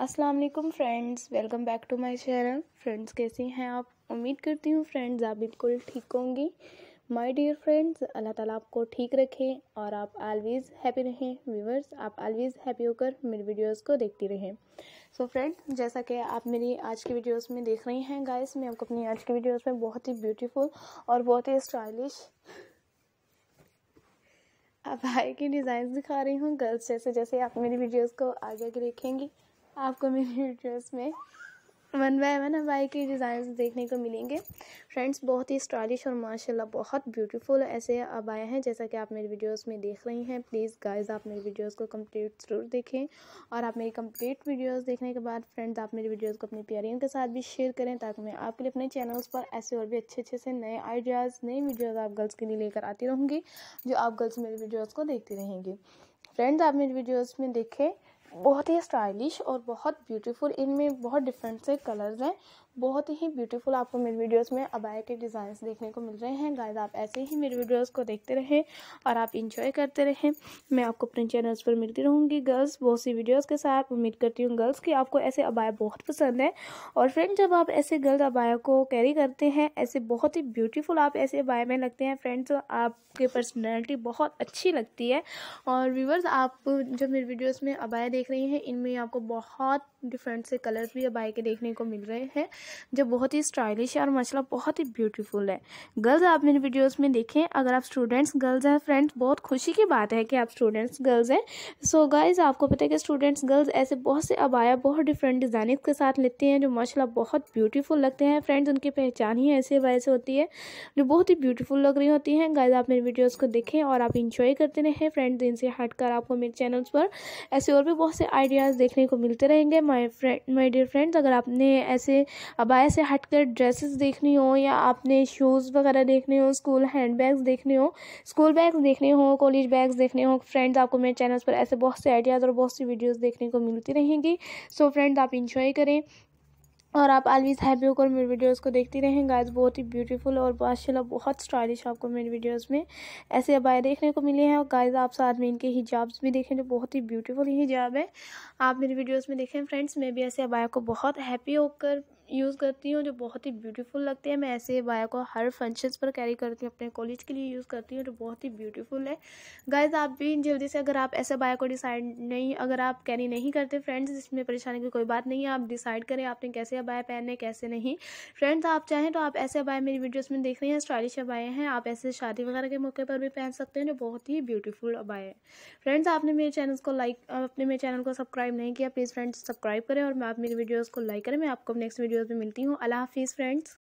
Aslam friends welcome back to my channel friends कैसे हैं आप उम्मीद करती हूँ फ्रेंड्स आप बिल्कुल ठीक होंगी माई डियर फ्रेंड्स अल्लाह ताला आपको ठीक रखें और आप आलवेज़ हैप्पी रहें व्यूवर्स आप आलवेज़ हैप्पी होकर मेरे वीडियोस को देखती रहें सो so फ्रेंड जैसा कि आप मेरी आज की वीडियोस में देख रही हैं गाइस मैं आपको अपनी आज की वीडियोस में बहुत ही ब्यूटीफुल और बहुत ही स्टाइलिश आई की डिज़ाइन दिखा रही हूँ गर्ल्स जैसे जैसे आप मेरी वीडियोज़ को आगे आगे देखेंगी आपको मेरी ड्रेस में वन बाय वन हवाई के डिज़ाइन देखने को मिलेंगे फ्रेंड्स बहुत ही स्टाइलिश और माशाल्लाह बहुत ब्यूटीफुल ऐसे अब आए हैं जैसा कि आप मेरी वीडियोस में देख रही हैं प्लीज़ गाइस आप मेरी वीडियोस को कंप्लीट ज़रूर देखें और आप मेरी कंप्लीट वीडियोस देखने के बाद फ्रेंड्स आप मेरी वीडियोज़ को अपनी प्यारियों के साथ भी शेयर करें ताकि मैं आपके लिए अपने चैनल्स पर ऐसे और भी अच्छे अच्छे से नए आइडियाज़ नई वीडियोज़ आप गर्ल्स के लिए लेकर आती रहूँगी जो आप गर्ल्स मेरी वीडियोज़ को देखती रहेंगी फ्रेंड्स आप मेरी वीडियोज़ में देखें बहुत ही स्टाइलिश और बहुत ब्यूटीफुल इनमें बहुत डिफरेंट से कलर्स हैं बहुत ही ब्यूटीफुल आपको मेरे वीडियोस में अबाया के डिज़ाइंस देखने को मिल रहे हैं गाइस आप ऐसे ही मेरे वीडियोस को देखते रहें और आप इंजॉय करते रहें मैं आपको अपने चैनल्स पर मिलती रहूँगी गर्ल्स बहुत सी वीडियोस के साथ उम्मीद करती हूँ गर्ल्स कि आपको ऐसे अबाया बहुत पसंद है और फ्रेंड जब आप ऐसे गर्ल्स अबाया को कैरी करते हैं ऐसे बहुत ही ब्यूटीफुल आप ऐसे अबाया में लगते हैं फ्रेंड्स आपकी पर्सनैलिटी बहुत अच्छी लगती है और व्यूवर्स आप जो मेरे वीडियोज़ में अबाया देख रही हैं इनमें आपको बहुत डिफरेंट से कलर्स भी अबाया के देखने को मिल रहे हैं जो बहुत ही स्टाइलिश है और मसला बहुत ही ब्यूटीफुल है गर्ल्स आप मेरे वीडियोस में देखें अगर आप स्टूडेंट्स गर्ल्स हैं फ्रेंड्स बहुत खुशी की बात है कि आप स्टूडेंट्स गर्ल्स हैं सो so, गाइज़ आपको पता है कि स्टूडेंट्स गर्ल्स ऐसे बहुत से अबाया बहुत डिफरेंट डिज़ाइनिंग के साथ लेते हैं जो मसला बहुत ब्यूटीफुल लगते हैं फ्रेंड्स उनकी पहचान ही ऐसे वैसे से होती है जो बहुत ही ब्यूटीफुल लग रही होती हैं गाइज आप मेरे वीडियोज़ को देखें और आप इंजॉय करते रहें फ्रेंड्स इनसे हटकर आपको मेरे चैनल्स पर ऐसे और भी बहुत से आइडियाज़ देखने को मिलते रहेंगे my friend my dear friends अगर आपने ऐसे अबाया से हटकर ड्रेसेस देखनी हो या आपने शूज़ वगैरह देखने हो स्कूल हैंड बैग्स देखने हो स्कूल बैग्स देखने हो कॉलेज बैग्स देखने हो फ्रेंड्स आपको मेरे चैनल्स पर ऐसे बहुत से आइडियाज़ और बहुत सी वीडियोज़ देखने को मिलती रहेंगी सो फ्रेंड्स आप इंजॉय करें और आप आलवीज हैप्पी होकर मेरी वीडियोस को देखती रहें गाइस बहुत ही ब्यूटीफुल और माशाल्लाह बहुत स्टाइलिश आपको मेरी वीडियोस में ऐसे अबाए देखने को मिले हैं और गाइस आप साथ में इनके हिजाब्स भी देखें जो बहुत ही ब्यूटीफुल हिजाब है आप मेरी वीडियोस में देखें फ्रेंड्स मैं भी ऐसे अबाया को बहुत हैप्पी होकर यूज़ करती हूँ जो बहुत ही ब्यूटीफुल लगते हैं मैं ऐसे बाया को हर फंक्शंस पर कैरी करती हूँ अपने कॉलेज के लिए यूज़ करती हूँ जो बहुत ही ब्यूटीफुल है गाइस आप भी जल्दी से अगर आप ऐसे बाया को डिसाइड नहीं अगर आप कैरी नहीं करते फ्रेंड्स इसमें परेशानी की कोई बात नहीं है आप डिसाइड करें आपने कैसे अबाया पहने कैसे नहीं फ्रेंड्स आप चाहें तो आप ऐसे अबाया मेरी वीडियोज़ में देख रहे हैं स्टाइलिश अबाए हैं आप ऐसे शादी वगैरह के मौके पर भी पहन सकते हैं जो बहुत ही ब्यूटीफुल अबाए हैं फ्रेंड्स आपने मेरे चैनल को लाइक अपने मेरे चैनल को सब्सक्राइब नहीं किया प्लीज़ फ्रेंड्स सब्सक्राइब करें और आप मेरी वीडियोज़ को लाइक करें मैं आपको नेक्स्ट वीडियो वीडियो में मिलती हूँ अल्लाह हाफिज़ फ्रेंड्स